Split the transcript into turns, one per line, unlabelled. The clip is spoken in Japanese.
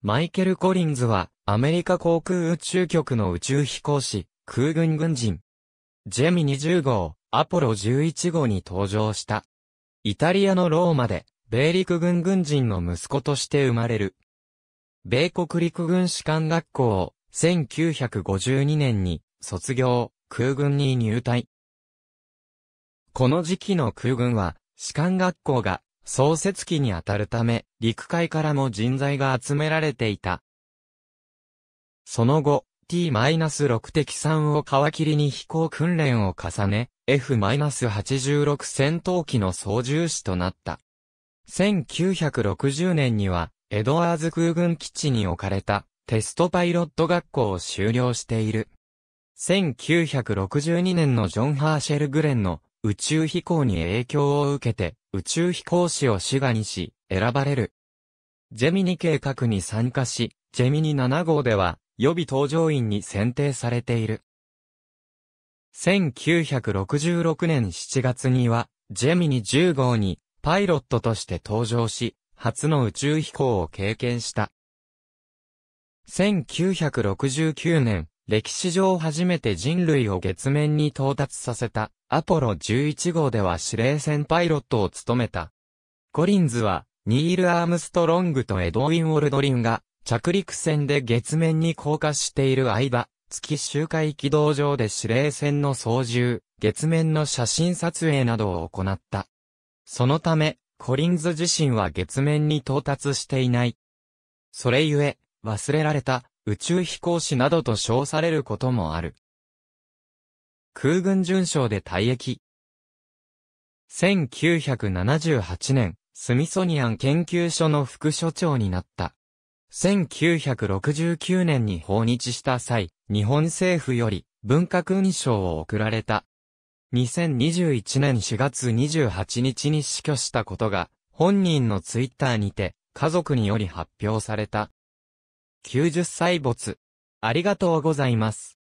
マイケル・コリンズは、アメリカ航空宇宙局の宇宙飛行士、空軍軍人。ジェミニ10号、アポロ11号に登場した。イタリアのローマで、米陸軍軍人の息子として生まれる。米国陸軍士官学校を、1952年に、卒業、空軍に入隊。この時期の空軍は、士官学校が創設期にあたるため、陸海からも人材が集められていた。その後、T-6 敵3を皮切りに飛行訓練を重ね、F-86 戦闘機の操縦士となった。1960年には、エドワーズ空軍基地に置かれたテストパイロット学校を修了している。1962年のジョン・ハーシェル・グレンの宇宙飛行に影響を受けて、宇宙飛行士を志願にし、選ばれる。ジェミニ計画に参加し、ジェミニ7号では、予備搭乗員に選定されている。1966年7月には、ジェミニ10号に、パイロットとして搭乗し、初の宇宙飛行を経験した。1969年、歴史上初めて人類を月面に到達させたアポロ11号では司令船パイロットを務めた。コリンズはニール・アームストロングとエドウィン・オルドリンが着陸船で月面に降下している間、月周回軌道上で司令船の操縦、月面の写真撮影などを行った。そのため、コリンズ自身は月面に到達していない。それゆえ、忘れられた宇宙飛行士などと称されることもある。空軍準将で退役。1978年、スミソニアン研究所の副所長になった。1969年に訪日した際、日本政府より文化勲章を贈られた。2021年4月28日に死去したことが、本人のツイッターにて、家族により発表された。90歳没。ありがとうございます。